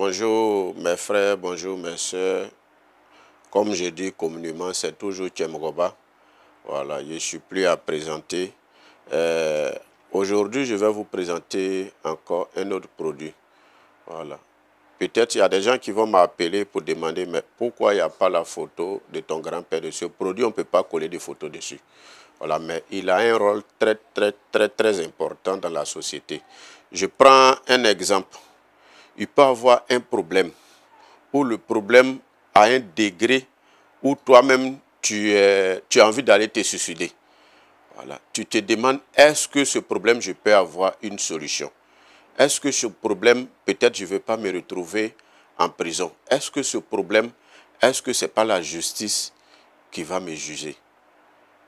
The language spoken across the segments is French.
Bonjour mes frères, bonjour mes soeurs. Comme je dis communément, c'est toujours Tchemgoba. Voilà, je suis plus à présenter. Euh, aujourd'hui, je vais vous présenter encore un autre produit. Voilà. Peut-être il y a des gens qui vont m'appeler pour demander mais pourquoi il n'y a pas la photo de ton grand-père de ce produit, on ne peut pas coller des photos dessus. Voilà, mais il a un rôle très, très, très, très important dans la société. Je prends un exemple il peut avoir un problème, ou le problème à un degré où toi-même, euh, tu, as envie d'aller te suicider. Voilà. Tu te demandes, est-ce que ce problème, je peux avoir une solution Est-ce que ce problème, peut-être je ne vais pas me retrouver en prison Est-ce que ce problème, est-ce que ce n'est pas la justice qui va me juger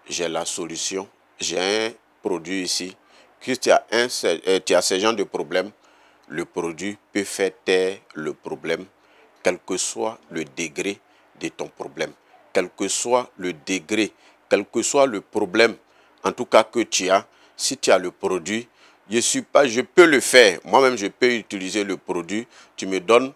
J'ai la solution, j'ai un produit ici, christ tu as ce genre de problème, le produit peut faire taire le problème, quel que soit le degré de ton problème, quel que soit le degré, quel que soit le problème, en tout cas que tu as, si tu as le produit, je suis pas, je peux le faire. Moi-même, je peux utiliser le produit. Tu me donnes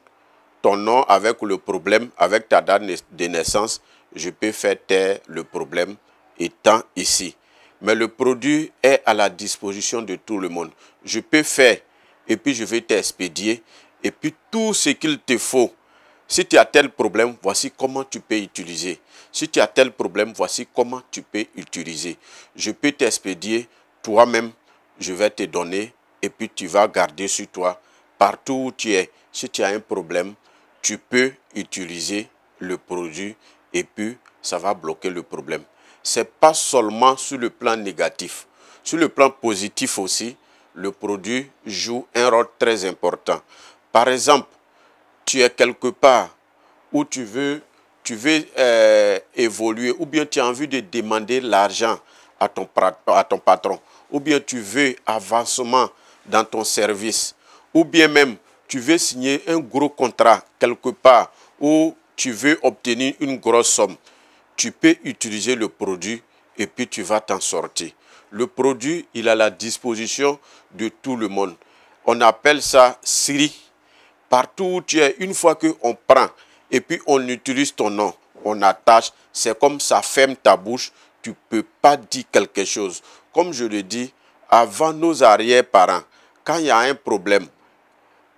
ton nom avec le problème, avec ta date de naissance. Je peux faire taire le problème étant ici. Mais le produit est à la disposition de tout le monde. Je peux faire et puis je vais t'expédier, et puis tout ce qu'il te faut. Si tu as tel problème, voici comment tu peux utiliser. Si tu as tel problème, voici comment tu peux utiliser. Je peux t'expédier, toi-même, je vais te donner, et puis tu vas garder sur toi, partout où tu es. Si tu as un problème, tu peux utiliser le produit, et puis ça va bloquer le problème. Ce n'est pas seulement sur le plan négatif. Sur le plan positif aussi, le produit joue un rôle très important. Par exemple, tu es quelque part où tu veux, euh, évoluer ou bien tu as envie de demander l'argent à ton, à ton patron ou bien tu veux avancement dans ton service ou bien même tu veux signer un gros contrat quelque part où tu veux obtenir une grosse somme, tu peux utiliser le produit et puis tu vas t'en sortir. Le produit, il a la disposition de tout le monde. On appelle ça Siri. Partout où tu es, une fois qu'on prend et puis on utilise ton nom, on attache, c'est comme ça ferme ta bouche, tu ne peux pas dire quelque chose. Comme je le dis, avant nos arrière-parents, quand il y a un problème,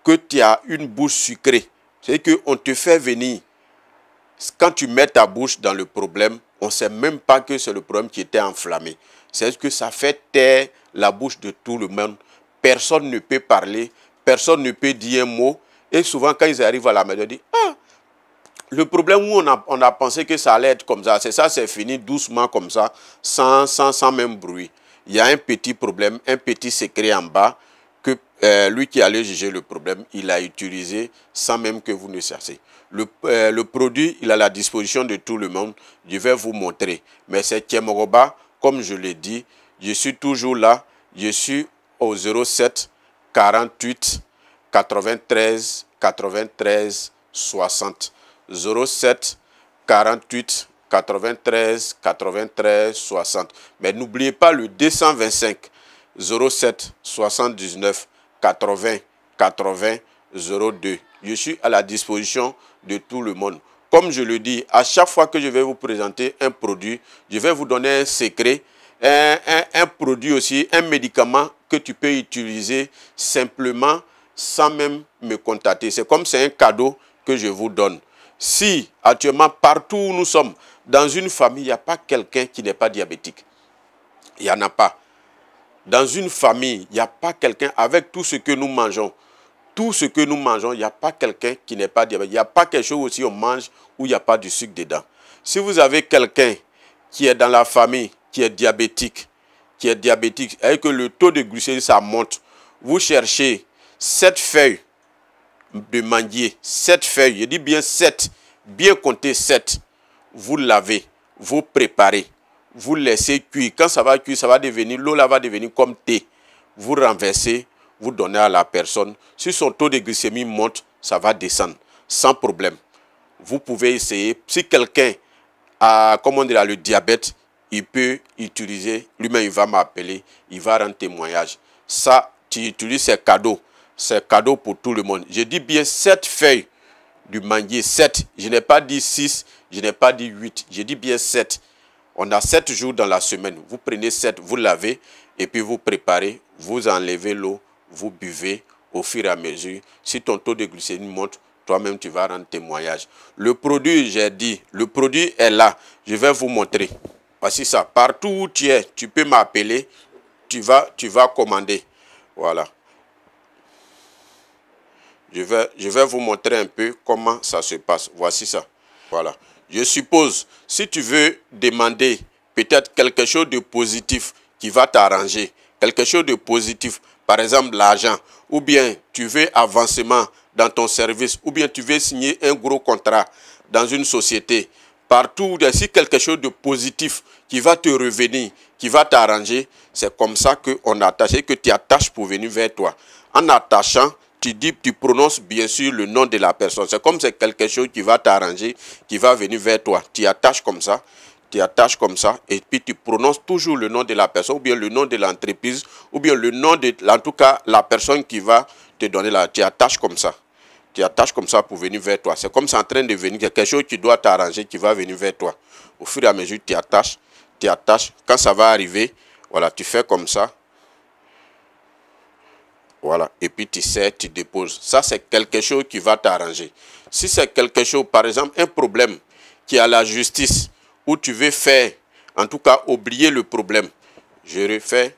que tu as une bouche sucrée, c'est qu'on te fait venir quand tu mets ta bouche dans le problème, on ne sait même pas que c'est le problème qui était enflammé. C'est ce que ça fait taire la bouche de tout le monde. Personne ne peut parler, personne ne peut dire un mot. Et souvent, quand ils arrivent à la maison, ils disent Ah, le problème où on a, pensé que ça allait être comme ça, c'est ça, c'est fini doucement comme ça, sans, sans, sans même bruit. Il y a un petit problème, un petit secret en bas euh, lui qui allait juger le problème, il a utilisé sans même que vous ne cherchiez. Le, euh, le, produit, il a la disposition de tout le monde. Je vais vous montrer. Mais c'est Tiemogoba, comme je l'ai dit, je suis toujours là. Je suis au 07 48 93 93 60. 07 48 93 93 60. Mais n'oubliez pas le 225 07 79 80 80 02. Je suis à la disposition de tout le monde. Comme je le dis, à chaque fois que je vais vous présenter un produit, je vais vous donner un secret, un, un, produit aussi, un médicament que tu peux utiliser simplement sans même me contacter. C'est comme c'est un cadeau que je vous donne. Si actuellement, partout où nous sommes, dans une famille, il n'y a pas quelqu'un qui n'est pas diabétique. Il n'y en a pas. Dans une famille, il n'y a pas quelqu'un avec tout ce que nous mangeons. Tout ce que nous mangeons, il n'y a pas quelqu'un qui n'est pas diabétique. Il n'y a pas quelque chose aussi on mange où il n'y a pas du sucre dedans. Si vous avez quelqu'un qui est dans la famille, qui est diabétique, qui est diabétique, et que le taux de glycémie, ça monte, vous cherchez sept feuilles de manguier, sept feuilles, je dis bien sept, bien compter sept, vous lavez, vous préparez vous laissez cuire. Quand ça va cuire, ça va devenir, l'eau là va devenir comme thé. Vous renversez, vous donnez à la personne. Si son taux de glycémie monte, ça va descendre, sans problème. Vous pouvez essayer. Si quelqu'un a, comment dire, le diabète, il peut utiliser, lui-même il va m'appeler, il va rendre témoignage. Ça, tu utilises ces cadeaux. C'est cadeau pour tout le monde. J'ai dit bien 7 feuilles du manguier, 7. Je n'ai pas dit 6, je n'ai pas dit 8. J'ai dit bien 7. On a sept jours dans la semaine. Vous prenez sept, vous lavez et puis vous préparez, vous enlevez l'eau, vous buvez au fur et à mesure. Si ton taux de glycémie monte, toi-même tu vas rendre témoignage. Le produit, j'ai dit, le produit est là. Je vais vous montrer. Voici ça. Partout où tu es, tu peux m'appeler. Tu vas, tu vas commander. Voilà. Je vais, je vais vous montrer un peu comment ça se passe. Voici ça. Voilà. Je suppose, si tu veux demander peut-être quelque chose de positif qui va t'arranger, quelque chose de positif, par exemple l'argent, ou bien tu veux avancement dans ton service, ou bien tu veux signer un gros contrat dans une société, partout, si quelque chose de positif qui va te revenir, qui va t'arranger, c'est comme ça qu'on attache et que tu attaches pour venir vers toi. En attachant, tu dis, tu prononces bien sûr le nom de la personne. C'est comme c'est quelque chose qui va t'arranger, qui va venir vers toi. Tu attaches comme ça, tu attaches comme ça, et puis tu prononces toujours le nom de la personne, ou bien le nom de l'entreprise, ou bien le nom de, en tout cas, la personne qui va te donner la, tu attaches comme ça. Tu attaches comme ça pour venir vers toi. C'est comme c'est en train de venir, quelque chose qui doit t'arranger, qui va venir vers toi. Au fur et à mesure, tu attaches, tu attaches. Quand ça va arriver, voilà, tu fais comme ça, voilà. Et puis tu sais, tu déposes. Ça, c'est quelque chose qui va t'arranger. Si c'est quelque chose, par exemple, un problème qui a la justice, où tu veux faire, en tout cas, oublier le problème. Je refais.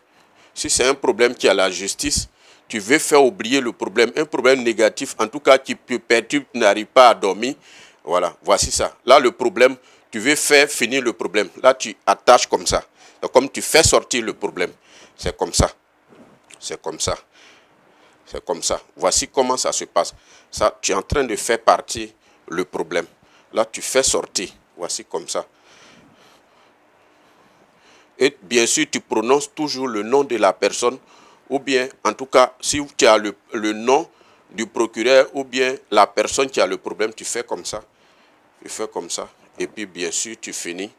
Si c'est un problème qui a la justice, tu veux faire oublier le problème. Un problème négatif, en tout cas, qui peut tu n'arrives pas à dormir. Voilà, voici ça. Là, le problème, tu veux faire finir le problème. Là, tu attaches comme ça. Comme tu fais sortir le problème. C'est comme ça. C'est comme ça c'est comme ça. Voici comment ça se passe. Ça, tu es en train de faire partie le problème. Là, tu fais sortir. Voici comme ça. Et bien sûr, tu prononces toujours le nom de la personne, ou bien, en tout cas, si tu as le nom du procureur, ou bien la personne qui a le problème, tu fais comme ça. Tu fais comme ça. Et puis, bien sûr, tu finis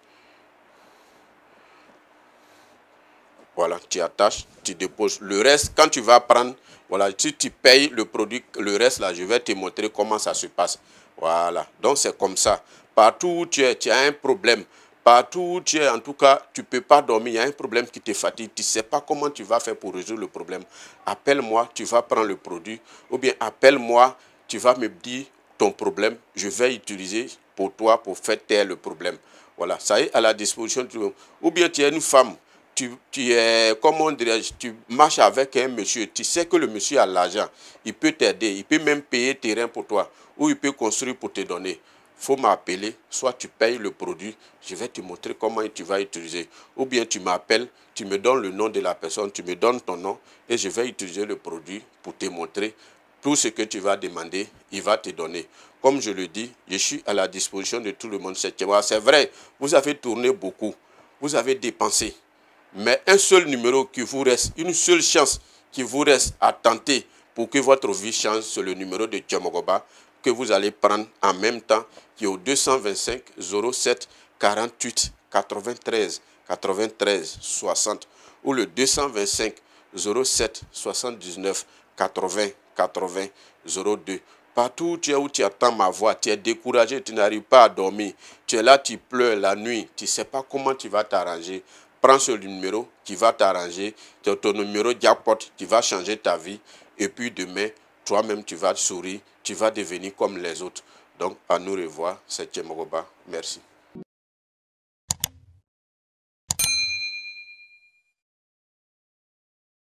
Voilà, tu attaches, tu déposes. Le reste, quand tu vas prendre, voilà, si tu payes le produit, le reste, là, je vais te montrer comment ça se passe. Voilà, donc c'est comme ça. Partout où tu es, tu as un problème. Partout où tu es, en tout cas, tu ne peux pas dormir, il y a un problème qui te fatigue, tu ne sais pas comment tu vas faire pour résoudre le problème. Appelle-moi, tu vas prendre le produit, ou bien appelle-moi, tu vas me dire ton problème, je vais utiliser pour toi pour faire taire le problème. Voilà, ça est à la disposition de tout le monde. Ou bien tu es une femme, tu, es, comment tu marches avec un monsieur, tu sais que le monsieur a l'argent, il peut t'aider, il peut même payer terrain pour toi, ou il peut construire pour te donner. faut m'appeler, soit tu payes le produit, je vais te montrer comment tu vas utiliser. Ou bien tu m'appelles, tu me donnes le nom de la personne, tu me donnes ton nom, et je vais utiliser le produit pour te montrer tout ce que tu vas demander, il va te donner. Comme je le dis, je suis à la disposition de tout le monde. C'est vrai, vous avez tourné beaucoup, vous avez dépensé mais un seul numéro qui vous reste, une seule chance qui vous reste à tenter pour que votre vie change, c'est le numéro de Tchamogoba que vous allez prendre en même temps, qui est au 225 07 48 93 93 60 ou le 225 07 79 80 80 02. Partout où tu es où tu attends ma voix, tu es découragé, tu n'arrives pas à dormir, tu es là, tu pleures la nuit, tu ne sais pas comment tu vas t'arranger prends ce numéro qui va t'arranger, ton numéro jackpot qui va changer ta vie. Et puis demain, toi-même, tu vas sourire, tu vas devenir comme les autres. Donc, à nous revoir. C'est Tchemogoba. Merci.